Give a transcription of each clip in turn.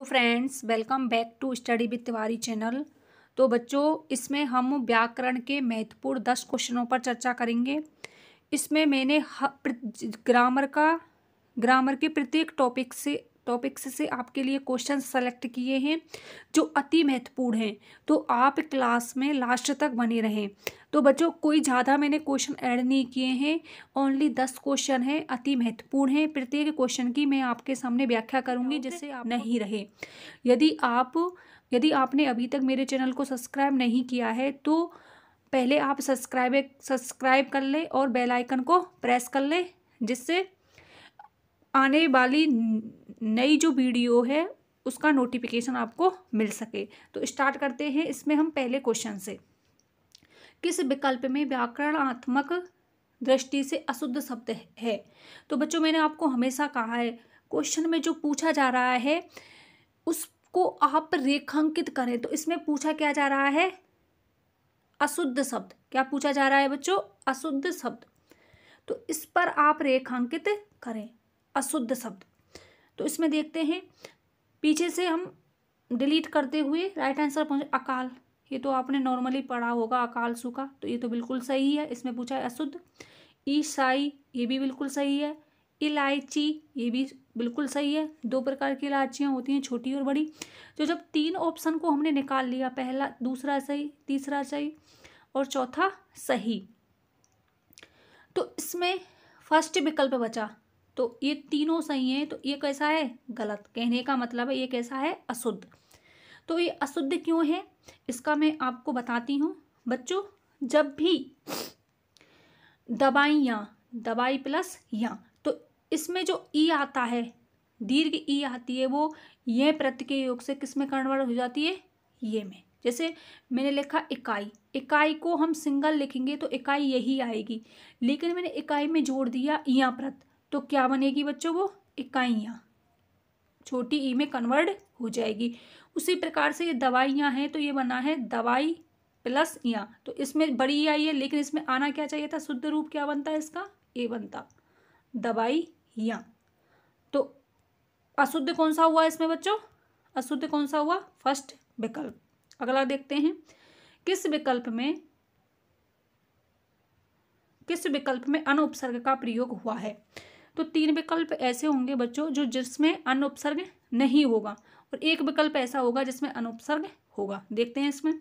तो friends welcome back to study with Tiwari channel तो बच्चों इसमें हम व्याकरण के महत्वपूर्ण दस क्वेश्चनों पर चर्चा करेंगे इसमें मैंने ग्रामर का ग्रामर के प्रत्येक टॉपिक से टॉपिक्स से आपके लिए क्वेश्चन सेलेक्ट किए हैं जो अति महत्वपूर्ण हैं तो आप क्लास में लास्ट तक बने रहें तो बच्चों कोई ज़्यादा मैंने क्वेश्चन ऐड नहीं किए हैं ओनली दस क्वेश्चन हैं अति महत्वपूर्ण हैं प्रत्येक क्वेश्चन की मैं आपके सामने व्याख्या करूँगी जिससे आप नहीं रहे यदि आप यदि आपने अभी तक मेरे चैनल को सब्सक्राइब नहीं किया है तो पहले आप सब्सक्राइब सब्सक्राइब कर लें और बेल आइकन को प्रेस कर लें जिससे आने वाली नई जो वीडियो है उसका नोटिफिकेशन आपको मिल सके तो स्टार्ट करते हैं इसमें हम पहले क्वेश्चन से किस विकल्प में व्याकरणात्मक दृष्टि से अशुद्ध शब्द है तो बच्चों मैंने आपको हमेशा कहा है क्वेश्चन में जो पूछा जा रहा है उसको आप रेखांकित करें तो इसमें पूछा क्या जा रहा है अशुद्ध शब्द क्या पूछा जा रहा है बच्चों अशुद्ध शब्द तो इस पर आप रेखांकित करें अशुद्ध शब्द तो इसमें देखते हैं पीछे से हम डिलीट करते हुए राइट आंसर पहुंचे अकाल ये तो आपने नॉर्मली पढ़ा होगा अकाल सुखा तो ये तो बिल्कुल सही है इसमें पूछा है अशुद्ध ईसाई ये भी बिल्कुल सही है इलायची ये भी बिल्कुल सही है दो प्रकार की इलायचियाँ होती हैं छोटी और बड़ी तो जब तीन ऑप्शन को हमने निकाल लिया पहला दूसरा सही तीसरा सही और चौथा सही तो इसमें फर्स्ट विकल्प बचा तो ये तीनों सही हैं तो ये कैसा है गलत कहने का मतलब है ये कैसा है अशुद्ध तो ये अशुद्ध क्यों है इसका मैं आपको बताती हूँ बच्चों जब भी दवाइयाँ दवाई प्लस या तो इसमें जो ई आता है दीर्घ ई आती है वो ये प्रत्यय के योग से किस में कन्वर्ट हो जाती है ये में जैसे मैंने लिखा इकाई इकाई को हम सिंगल लिखेंगे तो इकाई यही आएगी लेकिन मैंने इकाई में जोड़ दिया इया प्रत तो क्या बनेगी बच्चों वो इकाइयाँ छोटी ई में कन्वर्ट हो जाएगी उसी प्रकार से ये दवाइयाँ हैं तो ये बना है दवाई प्लस या तो इसमें बड़ी आई है लेकिन इसमें आना क्या चाहिए था शुद्ध रूप क्या बनता है इसका ए बनता दवाई या तो अशुद्ध कौन सा हुआ इसमें बच्चों अशुद्ध कौन सा हुआ फर्स्ट विकल्प अगला देखते हैं किस विकल्प में किस विकल्प में अन उपसर्ग का प्रयोग हुआ है तो तीन विकल्प ऐसे होंगे बच्चों जो जिसमें अन उपसर्ग नहीं होगा और एक विकल्प ऐसा होगा जिसमें अनुपसर्ग होगा देखते हैं इसमें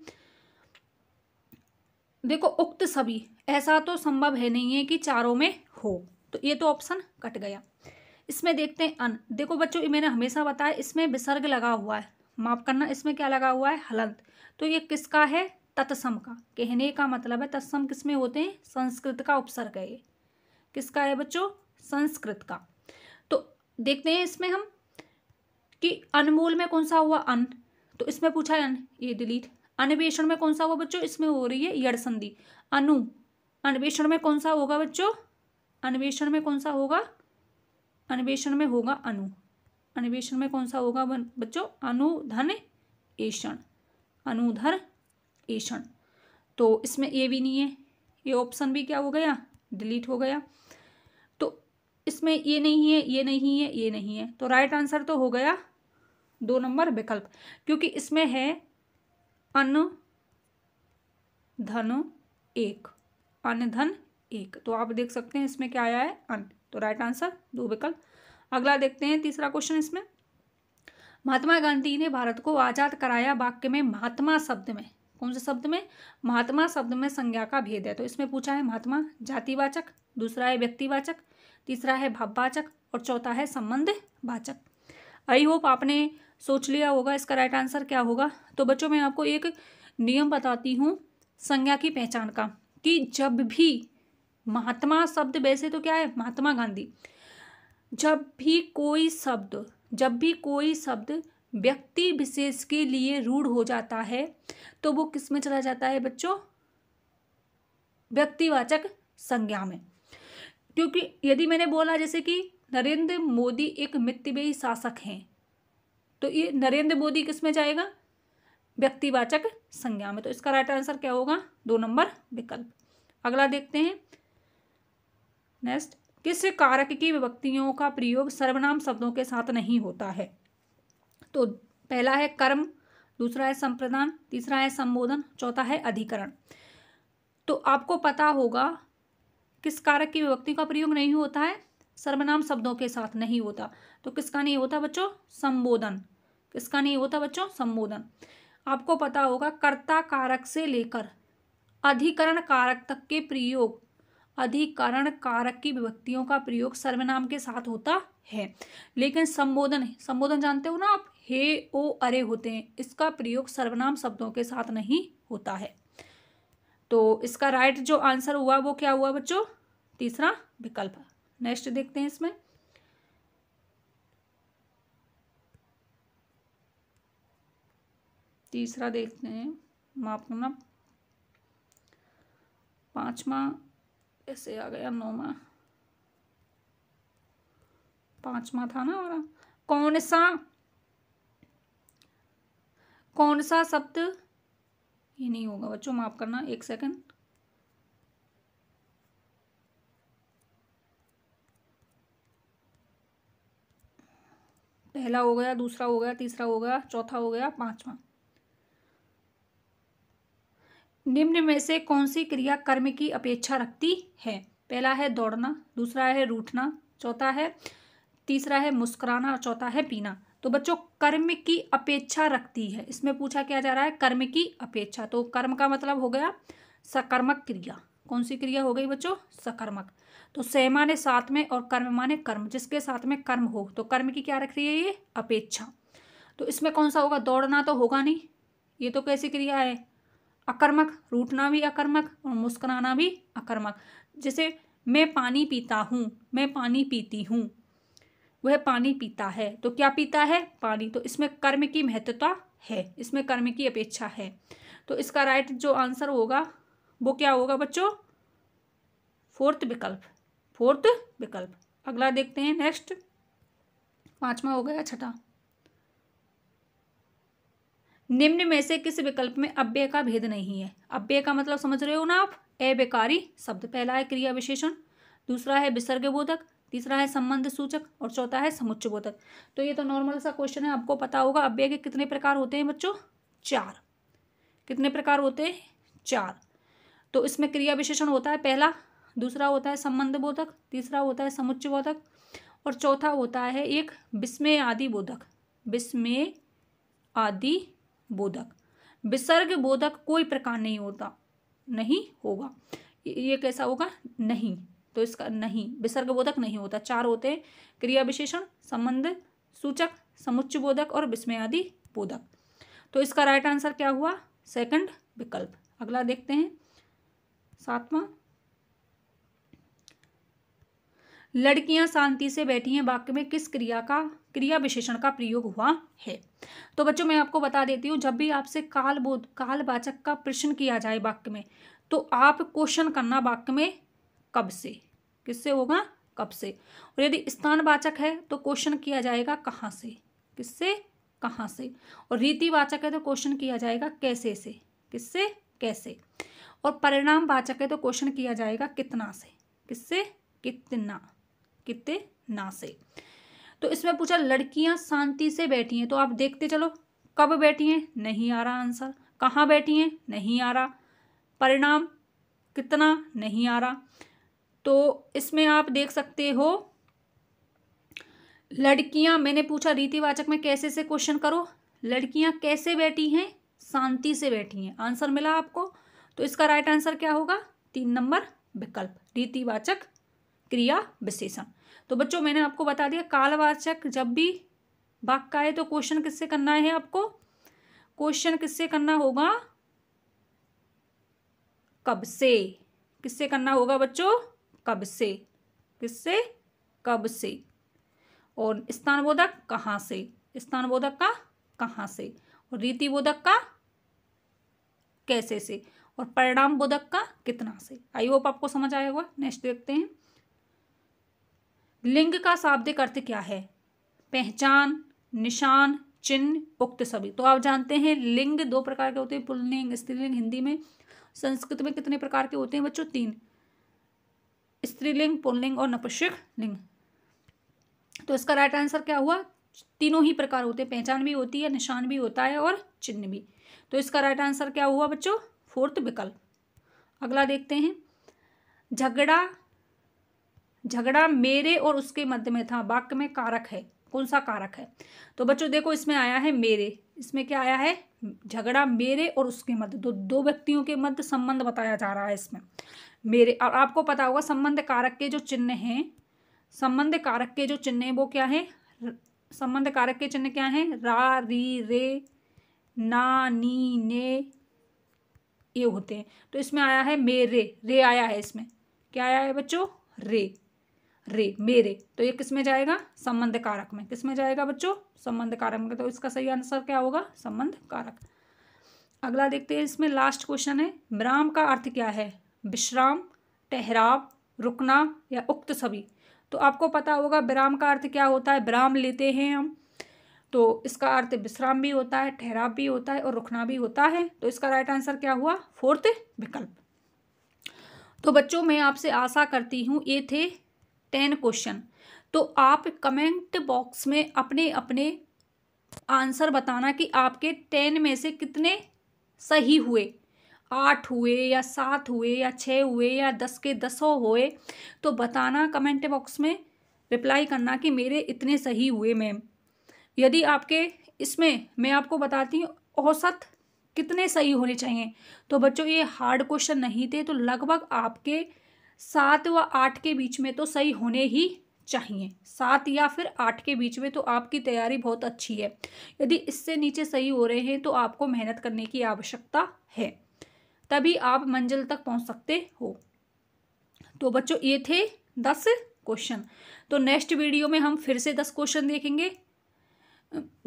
देखो उक्त सभी ऐसा तो संभव है नहीं है कि चारों में हो तो ये तो ऑप्शन कट गया इसमें देखते हैं अन देखो बच्चों मैंने हमेशा बताया इसमें विसर्ग लगा हुआ है माफ करना इसमें क्या लगा हुआ है हलंत तो ये किसका है तत्सम का कहने का मतलब है तत्सम किसमें होते हैं संस्कृत का उपसर्ग है ये किसका है बच्चों संस्कृत का तो देखते हैं इसमें हम कि अनमोल में कौन सा हुआ अन तो इसमें पूछा अन ये डिलीट अन्वेषण में कौन सा हुआ बच्चों इसमें हो रही है यड़ संधि अनु अन्वेषण में कौन सा होगा बच्चों अन्वेषण में कौन सा होगा अन्वेषण में होगा अनु अन्वेषण में कौन सा होगा बच्चों अनुधन एषण अनुधर एषण तो इसमें ये भी नहीं है ये ऑप्शन भी क्या हो गया डिलीट हो गया इसमें ये नहीं है ये नहीं है ये नहीं है तो राइट आंसर तो हो गया दो नंबर विकल्प क्योंकि इसमें है अन धन एक अन धन एक तो आप देख सकते हैं इसमें क्या आया है अन तो राइट आंसर दो विकल्प अगला देखते हैं तीसरा क्वेश्चन इसमें महात्मा गांधी ने भारत को आज़ाद कराया वाक्य में महात्मा शब्द में कौन से शब्द में महात्मा शब्द में संज्ञा का भेद है तो इसमें पूछा है महात्मा जातिवाचक दूसरा है व्यक्तिवाचक तीसरा है भाववाचक और चौथा है संबंध वाचक आई होप आपने सोच लिया होगा इसका राइट आंसर क्या होगा तो बच्चों मैं आपको एक नियम बताती हूँ संज्ञा की पहचान का कि जब भी महात्मा शब्द वैसे तो क्या है महात्मा गांधी जब भी कोई शब्द जब भी कोई शब्द व्यक्ति विशेष के लिए रूढ़ हो जाता है तो वो किस में चला जाता है बच्चों व्यक्तिवाचक संज्ञा में क्योंकि यदि मैंने बोला जैसे कि नरेंद्र मोदी एक मितव्ययी शासक हैं तो ये नरेंद्र मोदी किस में जाएगा व्यक्तिवाचक संज्ञा में तो इसका राइट आंसर क्या होगा दो नंबर विकल्प अगला देखते हैं नेक्स्ट किस कारक की विभक्तियों का प्रयोग सर्वनाम शब्दों के साथ नहीं होता है तो पहला है कर्म दूसरा है संप्रदान तीसरा है संबोधन चौथा है अधिकरण तो आपको पता होगा किस कारक की विभक्ति का प्रयोग नहीं होता है सर्वनाम शब्दों के साथ नहीं होता तो किसका नहीं होता बच्चों संबोधन किसका नहीं होता बच्चों संबोधन आपको पता होगा कर्ता कारक से लेकर अधिकरण कारक तक के प्रयोग अधिकरण कारक की विभक्तियों का प्रयोग सर्वनाम के साथ होता है लेकिन संबोधन संबोधन जानते हो ना आप हे ओ अरे होते हैं इसका प्रयोग सर्वनाम शब्दों के साथ नहीं होता है तो इसका राइट जो आंसर हुआ वो क्या हुआ बच्चों तीसरा विकल्प नेक्स्ट देखते हैं इसमें तीसरा देखते हैं माफ करना पांचवा ऐसे आ गया नौवा पांचवा था ना हमारा कौन सा कौन सा शब्द ये नहीं होगा बच्चों माफ़ करना एक सेकंड पहला हो गया दूसरा हो गया तीसरा हो गया चौथा हो गया पांचवा निम्न में से कौन सी क्रिया कर्म की अपेक्षा रखती है पहला है दौड़ना दूसरा है रूठना चौथा है तीसरा है मुस्कुराना और चौथा है पीना तो बच्चों कर्म की अपेक्षा रखती है इसमें पूछा क्या जा रहा है कर्म की अपेक्षा तो कर्म का मतलब हो गया सकर्मक क्रिया कौन सी क्रिया हो गई बच्चों सकर्मक तो सेमा ने साथ में और कर्म माने कर्म जिसके साथ में कर्म हो तो कर्म की क्या रख रही है ये अपेक्षा तो इसमें कौन सा होगा दौड़ना तो होगा नहीं ये तो कैसी क्रिया है अकर्मक रूटना भी अकर्मक और मुस्कुराना भी अकर्मक जैसे मैं पानी पीता हूँ मैं पानी पीती हूँ वह पानी पीता है तो क्या पीता है पानी तो इसमें कर्म की महत्वता है इसमें कर्म की अपेक्षा है तो इसका राइट जो आंसर होगा वो क्या होगा बच्चों फोर्थ विकल्प फोर्थ विकल्प अगला देखते हैं नेक्स्ट पांचवा हो गया छठा निम्न में से किस विकल्प में अव्यय का भेद नहीं है अव्यय का मतलब समझ रहे हो ना आप अबेकारी शब्द पहला है क्रिया विशेषण दूसरा है विसर्ग बोधक तीसरा है संबंध सूचक और चौथा है समुच्च बोधक तो ये तो नॉर्मल सा क्वेश्चन है आपको पता होगा अव्यय के कितने प्रकार होते हैं बच्चों चार कितने प्रकार होते हैं चार तो इसमें क्रिया विशेषण होता है पहला दूसरा होता है संबंध बोधक तीसरा होता है समुच्च बोधक और चौथा होता है एक विस्मय आदि बोधक विस्मय आदि बोधक विसर्ग बोधक कोई प्रकार नहीं होता नहीं होगा ये कैसा होगा नहीं तो इसका नहीं विसर्ग बोधक नहीं होता चार होते हैं क्रिया विशेषण संबंध सूचक समुच्च बोधक और विस्मयादि बोधक तो इसका राइट आंसर क्या हुआ सेकंड विकल्प अगला देखते हैं सातवां लड़कियां शांति से बैठी हैं वाक्य में किस क्रिया का क्रिया विशेषण का प्रयोग हुआ है तो बच्चों मैं आपको बता देती हूँ जब भी आपसे काल बोध कालवाचक का प्रश्न किया जाए वाक्य में तो आप क्वेश्चन करना वाक्य में कब से किससे होगा कब से और यदि स्थानवाचक है तो क्वेश्चन किया जाएगा कहाँ से किससे कहाँ से और रीतिवाचक है तो क्वेश्चन किया जाएगा कैसे से किससे कैसे और परिणाम वाचक है तो क्वेश्चन किया जाएगा कितना से किससे कितना कितना से तो इसमें पूछा लड़कियां शांति से बैठी हैं तो आप देखते चलो कब बैठी हैं नहीं आ रहा आंसर कहाँ बैठी हैं नहीं आ रहा परिणाम कितना नहीं आ रहा तो इसमें आप देख सकते हो लड़कियां मैंने पूछा रीतिवाचक में कैसे से क्वेश्चन करो लड़कियां कैसे बैठी हैं शांति से बैठी हैं आंसर मिला आपको तो इसका राइट आंसर क्या होगा तीन नंबर विकल्प रीतिवाचक क्रिया विशेषण तो बच्चों मैंने आपको बता दिया कालवाचक जब भी वाक्य आए तो क्वेश्चन किससे करना है आपको क्वेश्चन किससे करना होगा कब से किससे करना होगा बच्चों कब से किससे कब से और स्थानबोधक कहाँ से स्थानबोधक का कहाँ से और रीति बोधक का कैसे से और परिणाम बोधक का कितना से आई होप आपको समझ आया होगा नेक्स्ट देखते हैं लिंग का शाब्दिक अर्थ क्या है पहचान निशान चिन्ह उक्त सभी तो आप जानते हैं लिंग दो प्रकार के होते हैं पुल्लिंग स्त्रीलिंग हिंदी में संस्कृत में कितने प्रकार के होते हैं बच्चों तीन स्त्रीलिंग पुनलिंग और नपुषिक लिंग तो इसका राइट आंसर क्या हुआ तीनों ही प्रकार होते हैं पहचान भी होती है निशान भी होता है और चिन्ह भी तो इसका राइट आंसर क्या हुआ बच्चों फोर्थ विकल्प अगला देखते हैं झगड़ा झगड़ा मेरे और उसके मध्य में था वाक्य में कारक है कौन सा कारक है तो बच्चों देखो इसमें आया है मेरे इसमें क्या आया है झगड़ा मेरे और उसके मध्य दो तो दो व्यक्तियों के मध्य संबंध बताया जा रहा है इसमें मेरे और आपको पता होगा संबंध कारक के जो चिन्ह हैं संबंध कारक के जो चिन्ह हैं वो क्या है संबंध कारक के चिन्ह क्या हैं रा री रे ना नी ने ये होते हैं तो इसमें आया है मेरे रे आया है इसमें क्या आया है बच्चों रे रे मेरे तो ये किस में जाएगा संबंध कारक में किस में जाएगा बच्चों संबंध कारक में तो इसका सही आंसर क्या होगा संबंध कारक अगला देखते हैं इसमें लास्ट क्वेश्चन है राम का अर्थ क्या है विश्राम ठहराव रुकना या उक्त सभी तो आपको पता होगा विराम का अर्थ क्या होता है विराम लेते हैं हम तो इसका अर्थ विश्राम भी होता है ठहराव भी होता है और रुकना भी होता है तो इसका राइट आंसर क्या हुआ फोर्थ विकल्प तो बच्चों मैं आपसे आशा करती हूँ ये थे टेन क्वेश्चन तो आप कमेंट बॉक्स में अपने अपने आंसर बताना कि आपके टेन में से कितने सही हुए आठ हुए या सात हुए या छः हुए या दस के दसों हुए तो बताना कमेंट बॉक्स में रिप्लाई करना कि मेरे इतने सही हुए मैम यदि आपके इसमें मैं आपको बताती हूँ औसत कितने सही होने चाहिए तो बच्चों ये हार्ड क्वेश्चन नहीं थे तो लगभग आपके सात व आठ के बीच में तो सही होने ही चाहिए सात या फिर आठ के बीच में तो आपकी तैयारी बहुत अच्छी है यदि इससे नीचे सही हो रहे हैं तो आपको मेहनत करने की आवश्यकता है तभी आप मंजिल तक पहुंच सकते हो तो बच्चों ये थे दस क्वेश्चन तो नेक्स्ट वीडियो में हम फिर से दस क्वेश्चन देखेंगे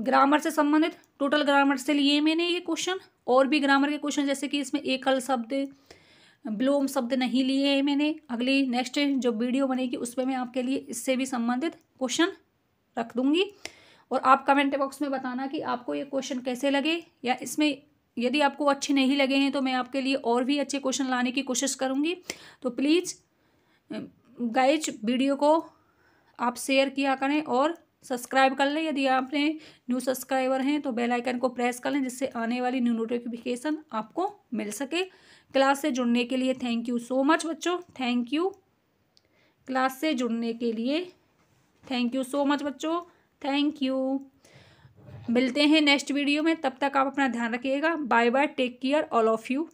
ग्रामर से संबंधित टोटल ग्रामर से लिए मैंने ये क्वेश्चन और भी ग्रामर के क्वेश्चन जैसे कि इसमें एकल शब्द ब्लोम शब्द नहीं लिए हैं मैंने अगली नेक्स्ट जो वीडियो बनेगी उसमें मैं आपके लिए इससे भी संबंधित क्वेश्चन रख दूँगी और आप कमेंट बॉक्स में बताना कि आपको ये क्वेश्चन कैसे लगे या इसमें यदि आपको अच्छे नहीं लगे हैं तो मैं आपके लिए और भी अच्छे क्वेश्चन लाने की कोशिश करूँगी तो प्लीज़ गाइज वीडियो को आप शेयर किया करें और सब्सक्राइब कर लें यदि आपने न्यू सब्सक्राइबर हैं तो बेल आइकन को प्रेस कर लें जिससे आने वाली न्यू नोटिफिकेशन आपको मिल सके क्लास से जुड़ने के लिए थैंक यू सो मच बच्चों थैंक यू क्लास से जुड़ने के लिए थैंक यू सो मच बच्चों थैंक यू मिलते हैं नेक्स्ट वीडियो में तब तक आप अपना ध्यान रखिएगा bye bye take care all of you